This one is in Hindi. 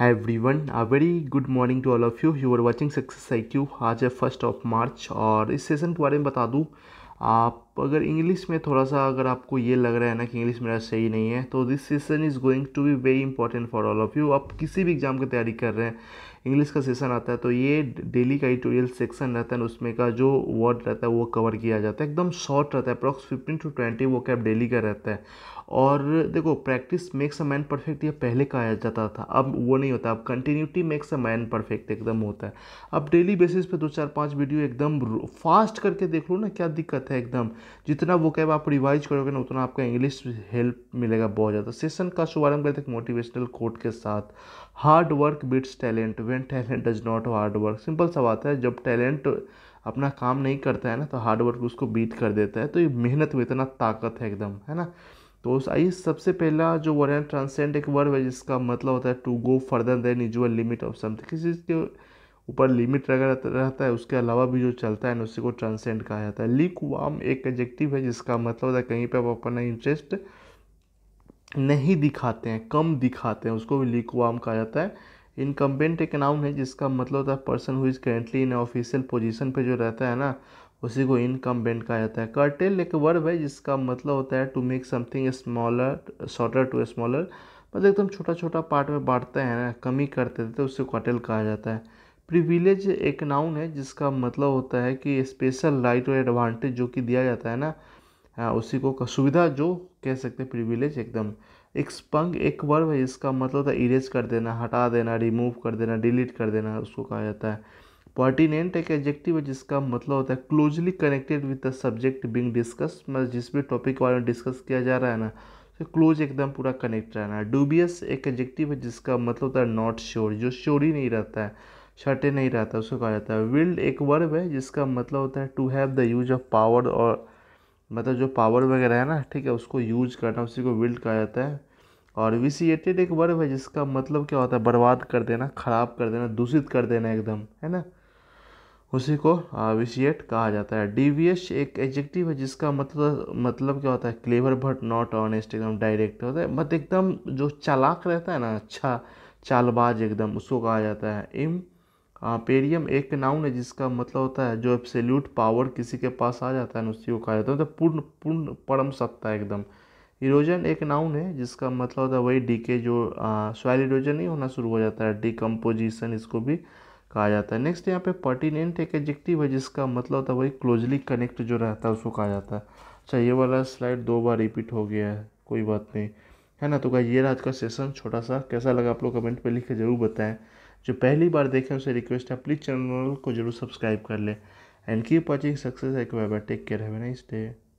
high everyone a very good morning to all of you you are watching success I Q आज है फर्स्ट ऑफ मार्च और इस सेशन के बारे में बता दूँ आप आप अगर इंग्लिश में थोड़ा सा अगर आपको ये लग रहा है ना कि इंग्लिश मेरा सही नहीं है तो this session is going to be very important for all of you आप किसी भी एग्ज़ाम की तैयारी कर रहे हैं इंग्लिश का सेशन आता है तो ये डेली का एडिटोरियल सेक्शन रहता है उसमें का जो वर्ड रहता है वो कवर किया जाता है एकदम शॉर्ट रहता है अप्रॉक्स फिफ्टीन टू ट्वेंटी वो कैप डेली का रहता है और देखो practice makes a man perfect ये पहले कहा जाता था अब वो नहीं होता अब continuity makes a man perfect एकदम होता है अब डेली बेसिस पे दो चार पाँच वीडियो एकदम फास्ट करके देख लो ना क्या दिक्कत है एकदम जितना वो कैब आप रिवाइज करोगे ना उतना आपका इंग्लिश हेल्प मिलेगा बहुत ज़्यादा सेशन का शुभारंभ करते हैं मोटिवेशनल कोट के साथ hard work beats talent when talent does not hard work simple सा बात है जब टैलेंट अपना काम नहीं करता है ना तो हार्ड वर्क उसको बीट कर देता है तो ये मेहनत में इतना ताकत है एकदम है ना तो आइए सबसे पहला जो वर्ड है ट्रांसेंड एक वर्ड है जिसका मतलब होता है to go further than usual limit of something किसी के ऊपर लिमिट रहता है उसके अलावा भी जो चलता है ना उसी को ट्रांसेंड कहा जाता है लिक वाम एक एडजेक्टिव है जिसका मतलब होता है कहीं पे आप अपना इंटरेस्ट नहीं दिखाते हैं कम दिखाते हैं उसको भी लिक वाम कहा जाता है इनकम्बेंट एक नाउन है जिसका मतलब होता है person who is currently in official position पर जो रहता है ना उसी को इनकम्बेंट कहा जाता है कर्टेल एक वर्ब है जिसका मतलब होता है to make something smaller shorter to smaller मतलब एकदम छोटा छोटा पार्ट में बांटते हैं ना कमी करते थे तो उसे कर्टेल कहा जाता है प्रिविलेज एक नाउन है जिसका मतलब होता है कि स्पेशल राइट और एडवांटेज जो कि दिया जाता है ना उसी को सुविधा जो कह सकते हैं प्रिविलेज एकदम एक्सपंग एक वर्ब है इसका मतलब होता है इरेज कर देना हटा देना रिमूव कर देना डिलीट कर देना उसको कहा जाता है पर्टिनेंट एक एडजेक्टिव है जिसका मतलब होता है closely connected with the subject being discussed मतलब जिस भी टॉपिक के बारे में डिस्कस किया जा रहा है ना तो क्लोज एकदम पूरा कनेक्ट रहना है डूबियस एक एडजेक्टिव है जिसका मतलब होता है नॉट श्योर जो श्योर ही नहीं रहता है सटे नहीं रहता उसको कहा जाता है विल्ड एक वर्ब है जिसका मतलब होता है to have the use of power और मतलब जो पावर वगैरह है ना ठीक है उसको यूज करना उसी को विल्ड कहा जाता है और विसिएटेड एक वर्ब है जिसका मतलब क्या होता है बर्बाद कर देना ख़राब कर देना दूषित कर देना एकदम है ना उसी को विशिएट कहा जाता है डीवीएस एक एडजेक्टिव है जिसका मतलब मतलब क्या होता है क्लेवर बट नॉट ऑनेस्ट एकदम डायरेक्ट होता है मत एकदम जो चालाक रहता है ना अच्छा चालबाज एकदम उसको कहा जाता है इम हाँ, पेरियम एक नाउन है जिसका मतलब होता है जो एब्सोल्यूट पावर किसी के पास आ जाता है उसी को कहा जाता है मतलब पूर्ण पूर्ण परम सत्ता एकदम इरोजन एक नाउन है जिसका मतलब होता है वही डीके जो सॉइल इरोजन ही होना शुरू हो जाता है डिकम्पोजिशन इसको भी कहा जाता है नेक्स्ट यहाँ पे पर्टिनेंट एक एडजेक्टिव है जिसका मतलब होता है वही क्लोजली कनेक्ट जो रहता है उसको कहा जाता है अच्छा ये वाला स्लाइड दो बार रिपीट हो गया है कोई बात नहीं है ना तो क्या ये रहा आज का सेशन छोटा सा कैसा लगा आप लोग कमेंट पर लिख के ज़रूर बताएं जो पहली बार देखें उसे रिक्वेस्ट है प्लीज़ चैनल को जरूर सब्सक्राइब कर लें एंड कीप वॉचिंग सक्सेस है take care have a nice day